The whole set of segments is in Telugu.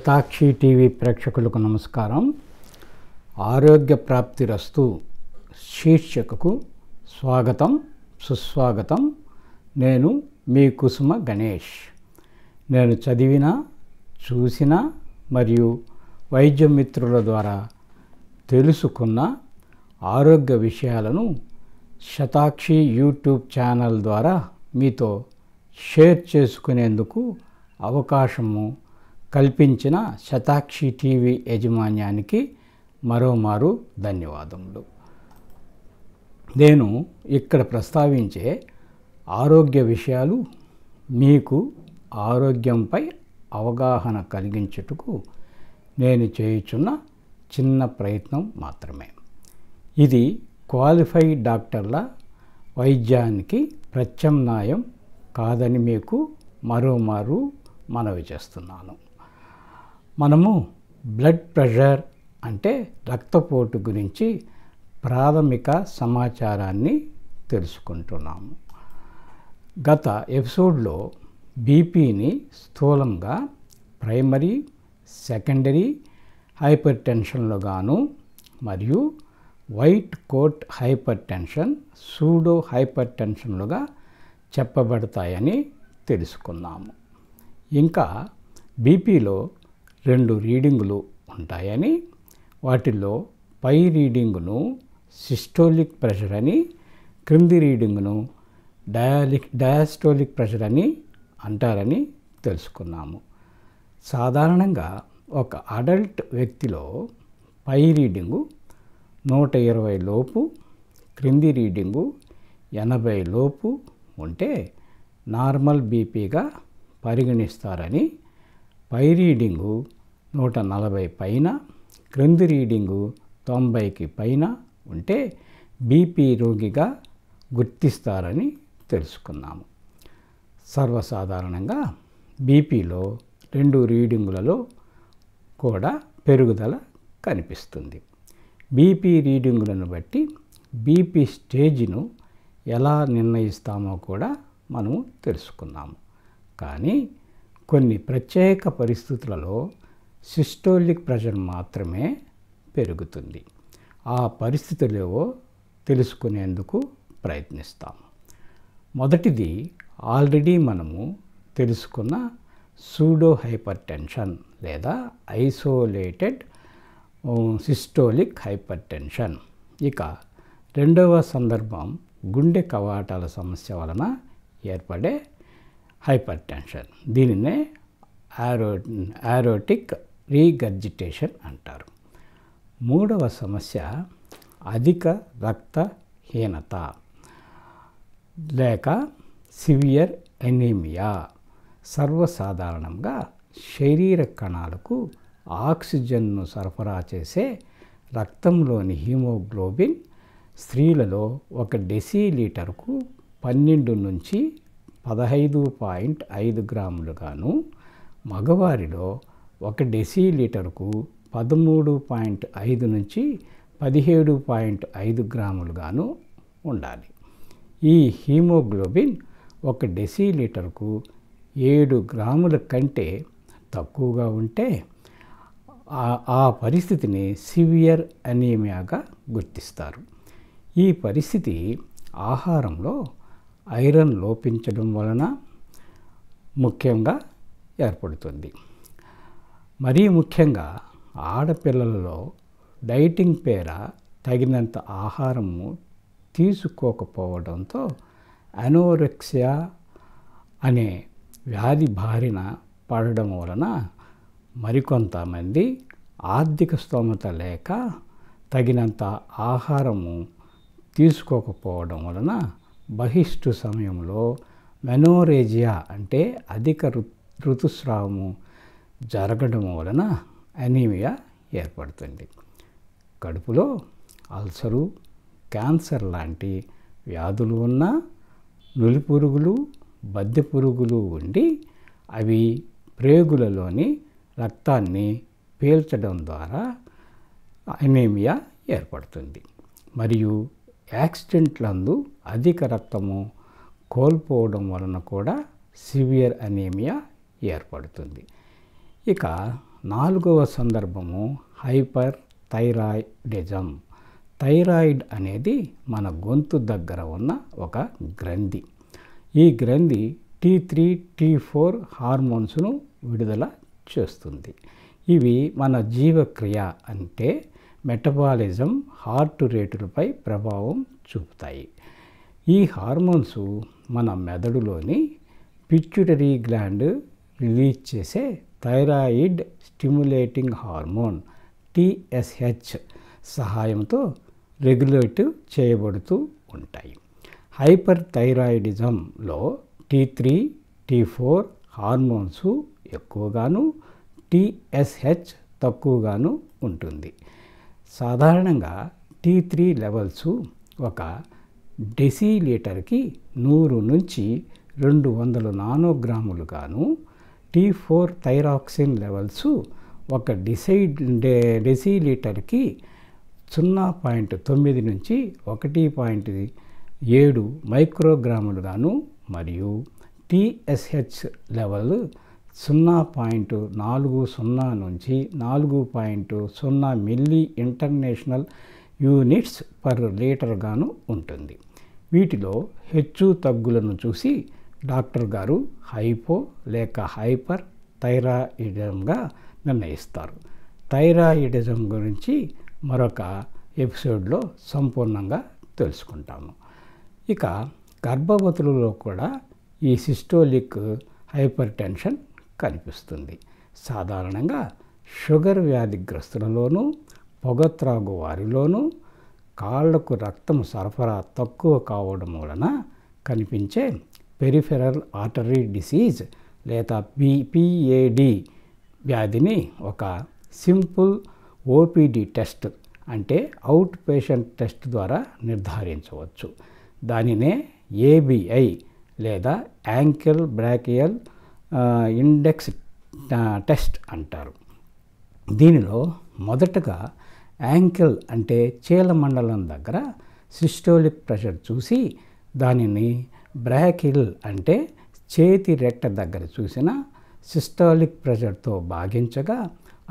శతాక్షి టీవీ ప్రేక్షకులకు నమస్కారం ఆరోగ్య ప్రాప్తి రస్తు శీర్షికకు స్వాగతం సుస్వాగతం నేను మీ కుసుమ గణేష్ నేను చదివిన చూసిన మరియు వైద్య మిత్రుల ద్వారా తెలుసుకున్న ఆరోగ్య విషయాలను శతాక్షి యూట్యూబ్ ఛానల్ ద్వారా మీతో షేర్ చేసుకునేందుకు అవకాశము కల్పించిన శతాక్షి టీవీ యజమాన్యానికి మరోమారు ధన్యవాదములు నేను ఇక్కడ ప్రస్తావించే ఆరోగ్య విషయాలు మీకు ఆరోగ్యంపై అవగాహన కలిగించుటకు నేను చేయుచున్న చిన్న ప్రయత్నం మాత్రమే ఇది క్వాలిఫైడ్ డాక్టర్ల వైద్యానికి ప్రత్యామ్నాయం కాదని మీకు మరోమారు మనవి చేస్తున్నాను మనము బ్లడ్ ప్రెషర్ అంటే రక్తపోటు గురించి ప్రాథమిక సమాచారాన్ని తెలుసుకుంటున్నాము గత ఎపిసోడ్లో బీపీని స్థూలంగా ప్రైమరీ సెకండరీ హైపర్ టెన్షన్లో గాను మరియు white coat hypertension pseudo హైపర్ టెన్షన్లుగా చెప్పబడతాయని తెలుసుకున్నాము ఇంకా బీపీలో రెండు రీడింగులు ఉంటాయని వాటిల్లో పై రీడింగును సిస్టోలిక్ ప్రెషర్ అని క్రింది రీడింగును డయాలిక్ డయాస్టోలిక్ ప్రెషర్ అని అంటారని తెలుసుకున్నాము సాధారణంగా ఒక అడల్ట్ వ్యక్తిలో పై రీడింగు నూట ఇరవై లోపు క్రింది రీడింగు ఎనభై లోపు ఉంటే నార్మల్ బీపీగా పరిగణిస్తారని పై రీడింగు నూట నలభై పైన క్రింది రీడింగు తొంభైకి పైన ఉంటే బీపీ రోగిగా గుర్తిస్తారని తెలుసుకున్నాము సర్వసాధారణంగా బీపీలో రెండు రీడింగులలో కూడా పెరుగుదల కనిపిస్తుంది బీపీ రీడింగులను బట్టి బీపీ స్టేజ్ను ఎలా నిర్ణయిస్తామో కూడా మనము తెలుసుకున్నాము కానీ కొన్ని ప్రత్యేక పరిస్థితులలో సిస్టోలిక్ ప్రెషర్ మాత్రమే పెరుగుతుంది ఆ పరిస్థితులేవో తెలుసుకునేందుకు ప్రయత్నిస్తాము మొదటిది ఆల్రెడీ మనము తెలుసుకున్న సూడో హైపర్ టెన్షన్ లేదా ఐసోలేటెడ్ సిస్టోలిక్ హైపర్ టెన్షన్ ఇక రెండవ సందర్భం గుండె కవాటాల సమస్య వలన ఏర్పడే హైపర్ టెన్షన్ దీనినే ఆరో ఆరోటిక్ రీగర్జిటేషన్ అంటారు మూడవ సమస్య అధిక రక్తహీనత లేక సివియర్ ఎనీమియా సర్వసాధారణంగా శరీర కణాలకు ఆక్సిజన్ను సరఫరా చేసే రక్తంలోని హీమోగ్లోబిన్ స్త్రీలలో ఒక లీటర్కు పన్నెండు నుంచి పదహైదు పాయింట్ ఐదు గ్రాములుగాను మగవారిలో ఒక డెసీలీటర్కు పదమూడు పాయింట్ ఐదు నుంచి పదిహేడు పాయింట్ ఐదు గ్రాములుగాను ఉండాలి ఈ హీమోగ్లోబిన్ ఒక డెసీలీటర్కు ఏడు గ్రాముల కంటే తక్కువగా ఉంటే ఆ పరిస్థితిని సివియర్ అనీమియాగా గుర్తిస్తారు ఈ పరిస్థితి ఆహారంలో ఐరన్ లోపించడం వలన ముఖ్యంగా ఏర్పడుతుంది మరీ ముఖ్యంగా ఆడపిల్లలలో డైటింగ్ పేర తగినంత ఆహారము తీసుకోకపోవడంతో అనోరెక్సియా అనే వ్యాధి బారిన పడడం వలన మరికొంతమంది ఆర్థిక స్తోమత లేక తగినంత ఆహారము తీసుకోకపోవడం వలన బహిష్టు సమయంలో మెనోరేజియా అంటే అధిక ఋతుస్రావము జరగడం వలన అనీమియా ఏర్పడుతుంది కడుపులో అల్సరు క్యాన్సర్ లాంటి వ్యాధులు ఉన్న నులిపురుగులు బద్దె పురుగులు ఉండి అవి ప్రేగులలోని రక్తాన్ని పీల్చడం ద్వారా అనీమియా ఏర్పడుతుంది మరియు యాక్సిడెంట్లందు అధిక రక్తము కోల్పోవడం వలన కూడా సివియర్ అనేమియా ఏర్పడుతుంది ఇక నాలుగవ సందర్భము హైపర్ థైరాయిడిజం థైరాయిడ్ అనేది మన గొంతు దగ్గర ఉన్న ఒక గ్రంథి ఈ గ్రంథి టీ త్రీ టీ ఫోర్ హార్మోన్స్ను విడుదల చేస్తుంది ఇవి మన జీవక్రియ అంటే మెటబాలిజం హార్ట్ రేటులపై ప్రభావం చూపుతాయి ఈ హార్మోన్స్ మన మెదడులోని పిచ్యుటరీ గ్లాండ్ రిలీజ్ చేసే థైరాయిడ్ స్టిమ్యులేటింగ్ హార్మోన్ టీఎస్హెచ్ సహాయంతో రెగ్యులేట్ చేయబడుతూ ఉంటాయి హైపర్ థైరాయిడిజంలో T three T four hormones ఎక్కువగాను టీఎస్హెచ్ తక్కువగాను ఉంటుంది సాధారణంగా టీ త్రీ లెవెల్స్ ఒక డెసిలీటర్కి నూరు నుంచి రెండు వందల నానోగ్రాములుగాను టీ ఫోర్ థైరాక్సిన్ లెవెల్స్ ఒక డిసైడ్ డె డెసిలీటర్కి సున్నా పాయింట్ తొమ్మిది నుంచి ఒకటి పాయింట్ ఏడు మైక్రోగ్రాములుగాను మరియు టీఎస్హెచ్ లెవెల్ సున్నా పాయింట్ నాలుగు సున్నా నుంచి నాలుగు పాయింట్ సున్నా మిల్లీ ఇంటర్నేషనల్ యూనిట్స్ పర్ లీటర్గాను ఉంటుంది వీటిలో హెచ్చు తగ్గులను చూసి డాక్టర్ గారు హైపో లేక హైపర్ థైరాయిడిజంగా నిర్ణయిస్తారు థైరాయిడిజం గురించి మరొక ఎపిసోడ్లో సంపూర్ణంగా తెలుసుకుంటాము ఇక గర్భవతులలో కూడా ఈ సిస్టోలిక్ హైపర్ టెన్షన్ కనిపిస్తుంది సాధారణంగా షుగర్ వ్యాధిగ్రస్తులలోనూ పొగ త్రాగు వారిలోనూ కాళ్లకు రక్తం సరఫరా తక్కువ కావడం వలన కనిపించే పెరిఫెరల్ ఆర్టరీ డిసీజ్ లేదా బీపీఏడి వ్యాధిని ఒక సింపుల్ ఓపీడీ టెస్ట్ అంటే అవుట్ పేషెంట్ టెస్ట్ ద్వారా నిర్ధారించవచ్చు దానినే ఏబిఐ లేదా యాంకిల్ బ్రాకియల్ ఇండెక్స్ టెస్ట్ అంటారు దీనిలో మొదటగా యాంకిల్ అంటే చీల మండలం దగ్గర సిస్టోలిక్ ప్రెషర్ చూసి దానిని బ్రాకిల్ అంటే చేతి రెట్ట దగ్గర చూసిన సిస్టోలిక్ ప్రెషర్తో భాగించగా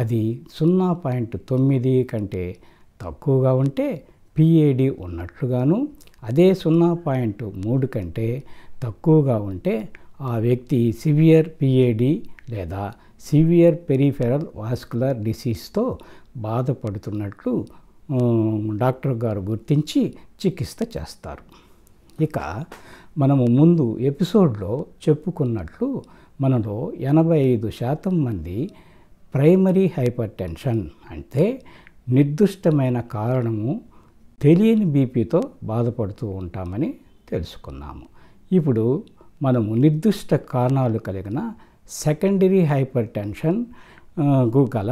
అది సున్నా పాయింట్ తొమ్మిది కంటే తక్కువగా ఉంటే పిఏడి ఉన్నట్లుగాను అదే సున్నా పాయింట్ మూడు కంటే తక్కువగా ఉంటే ఆ వ్యక్తి సివియర్ పిఏడి లేదా సివియర్ పెరిఫెరల్ వాస్కులర్ డిసీజ్తో బాధపడుతున్నట్లు డాక్టర్ గారు గుర్తించి చికిత్స చేస్తారు ఇక మనము ముందు ఎపిసోడ్లో చెప్పుకున్నట్లు మనలో ఎనభై ఐదు శాతం మంది ప్రైమరీ హైపర్ టెన్షన్ అంటే నిర్దిష్టమైన కారణము తెలియని బీపీతో బాధపడుతూ ఉంటామని తెలుసుకున్నాము ఇప్పుడు మనము నిర్దిష్ట కారణాలు కలిగిన సెకండరీ హైపర్ టెన్షన్ కు గల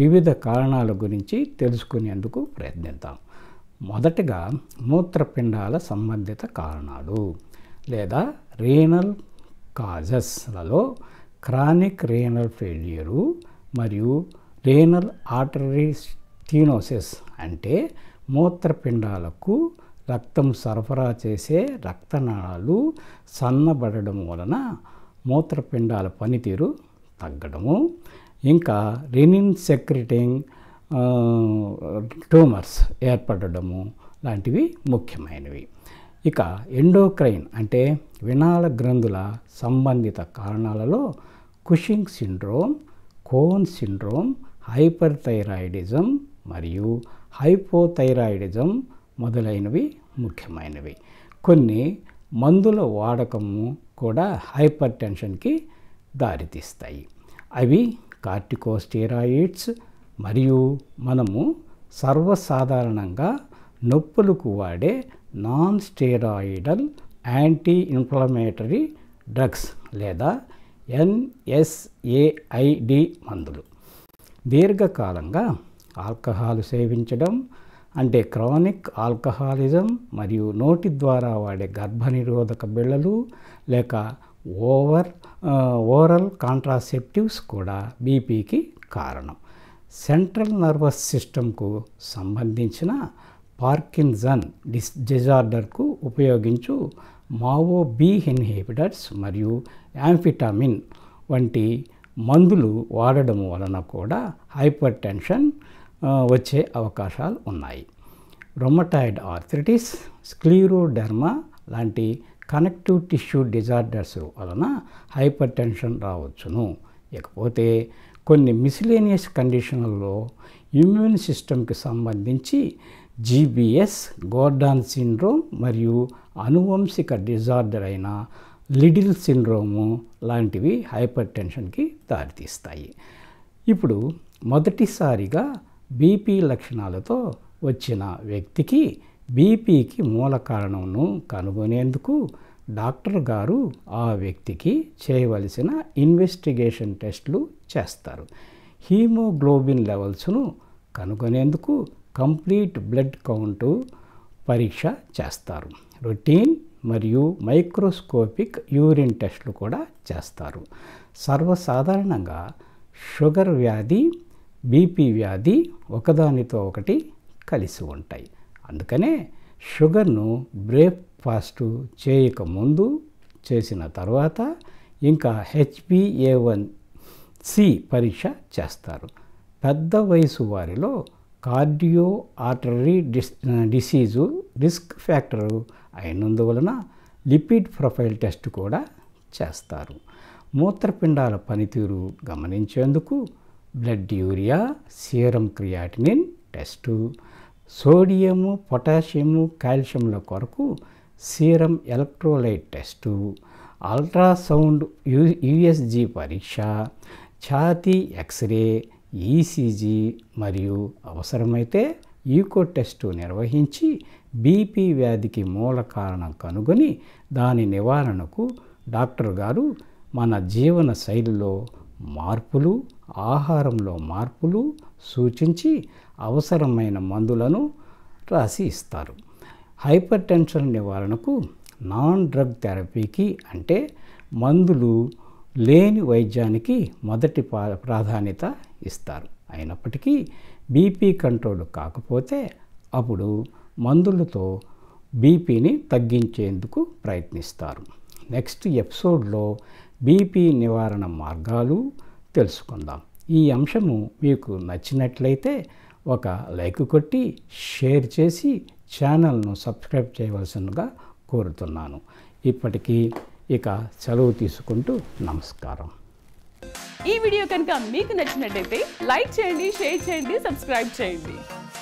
వివిధ కారణాల గురించి తెలుసుకునేందుకు ప్రయత్నిద్దాం మొదటగా మూత్రపిండాల సంబంధిత కారణాలు లేదా రీనల్ కాజెస్లలో క్రానిక్ రీనల్ ఫెయిల్యూరు మరియు రీనల్ ఆర్టరీ స్టీనోసిస్ అంటే మూత్రపిండాలకు రక్తం సరఫరా చేసే రక్తనాళాలు సన్నబడడం వలన మూత్రపిండాల పనితీరు తగ్గడము ఇంకా రెనిన్ సెక్రెటింగ్ ట్యూమర్స్ ఏర్పడము లాంటివి ముఖ్యమైనవి ఇక ఎండోక్రైన్ అంటే వినాళ గ్రంథుల సంబంధిత కారణాలలో Cushing syndrome Conn syndrome hyperthyroidism మరియు హైపోథైరాయిడిజం మొదలైనవి ముఖ్యమైనవి కొన్ని మందుల వాడకము కూడా హైపర్ టెన్షన్కి దారితీస్తాయి అవి కార్టికోస్టీరాయిడ్స్ మరియు మనము సర్వసాధారణంగా నొప్పులకు వాడే non steroidal anti inflammatory drugs లేదా ఎన్ఎస్ఏఐడి మందులు దీర్ఘకాలంగా ఆల్కహాల్ సేవించడం అంటే క్రానిక్ ఆల్కహాలిజం మరియు నోటి ద్వారా వాడే గర్భనిరోధక బిళ్ళలు లేక ఓవర్ ఓరల్ కాంట్రాసెప్టివ్స్ కూడా బీపీకి కారణం సెంట్రల్ నర్వస్ సిస్టమ్కు సంబంధించిన పార్కిన్జన్ డిస్ డిజార్డర్కు ఉపయోగించు మావో బీ ఇన్హిబిటర్స్ మరియు యాంఫిటామిన్ వంటి మందులు వాడడం వలన కూడా హైపర్ టెన్షన్ వచ్చే అవకాశాలు ఉన్నాయి రొమటాయిడ్ ఆర్థరిటిస్ స్క్లీరోడెర్మా లాంటి కనెక్టివ్ టిష్యూ డిజార్డర్స్ వలన హైపర్ టెన్షన్ రావచ్చును ఇకపోతే కొన్ని మిసిలేనియస్ కండిషన్లలో ఇమ్యూన్ సిస్టమ్కి సంబంధించి జీబీఎస్ గోర్డాన్ సిండ్రోమ్ మరియు అనువంశిక డిజార్డర్ అయిన లిడిల్ సిండ్రోము లాంటివి హైపర్ టెన్షన్కి దారితీస్తాయి ఇప్పుడు మొదటిసారిగా బీపీ లక్షణాలతో వచ్చిన వ్యక్తికి బీపీకి మూల కారణంను కనుగొనేందుకు డాక్టర్ గారు ఆ వ్యక్తికి చేయవలసిన ఇన్వెస్టిగేషన్ టెస్ట్లు చేస్తారు హీమోగ్లోబిన్ లెవెల్స్ను కనుగొనేందుకు కంప్లీట్ బ్లడ్ కౌంటు పరీక్ష చేస్తారు రొటీన్ మరియు మైక్రోస్కోపిక్ యూరిన్ టెస్ట్లు కూడా చేస్తారు సర్వసాధారణంగా షుగర్ వ్యాధి బీపీ వ్యాధి ఒకదానితో ఒకటి కలిసి ఉంటాయి అందుకనే షుగర్ను బ్రేక్ఫాస్ట్ చేయకముందు చేసిన తర్వాత ఇంకా హెచ్బిఏవన్ సి పరీక్ష చేస్తారు పెద్ద వయసు వారిలో cardio artery dis disease risk factor అయినందువలన లిపిడ్ ప్రొఫైల్ టెస్ట్ కూడా చేస్తారు మూత్రపిండాల పనితీరు గమనించేందుకు blood urea serum creatinine test sodium potassium కాల్షియంల కొరకు serum electrolyte test ultrasound U USG పరీక్ష ఛాతీ ఎక్స్రే ఈసీజీ మరియు అవసరమైతే ఈకో టెస్టు నిర్వహించి బీపీ వ్యాధికి మూల కారణం కనుగొని దాని నివారణకు డాక్టర్ గారు మన జీవన శైలిలో మార్పులు ఆహారంలో మార్పులు సూచించి అవసరమైన మందులను రాసి ఇస్తారు హైపర్ టెన్షన్ నివారణకు నాన్ డ్రగ్ థెరపీకి అంటే మందులు లేని వైద్యానికి మొదటి ప్రాధాన్యత ఇస్తారు అయినప్పటికీ బీపీ కంట్రోల్ కాకపోతే అప్పుడు మందులతో బీపీని తగ్గించేందుకు ప్రయత్నిస్తారు నెక్స్ట్ ఎపిసోడ్లో బీపీ నివారణ మార్గాలు తెలుసుకుందాం ఈ అంశము మీకు నచ్చినట్లయితే ఒక లైక్ కొట్టి షేర్ చేసి ఛానల్ను సబ్స్క్రైబ్ చేయవలసిందిగా కోరుతున్నాను ఇప్పటికీ ఇక సెలవు తీసుకుంటూ నమస్కారం ఈ వీడియో కనుక మీకు నచ్చినట్లయితే లైక్ చేయండి షేర్ చేయండి సబ్స్క్రైబ్ చేయండి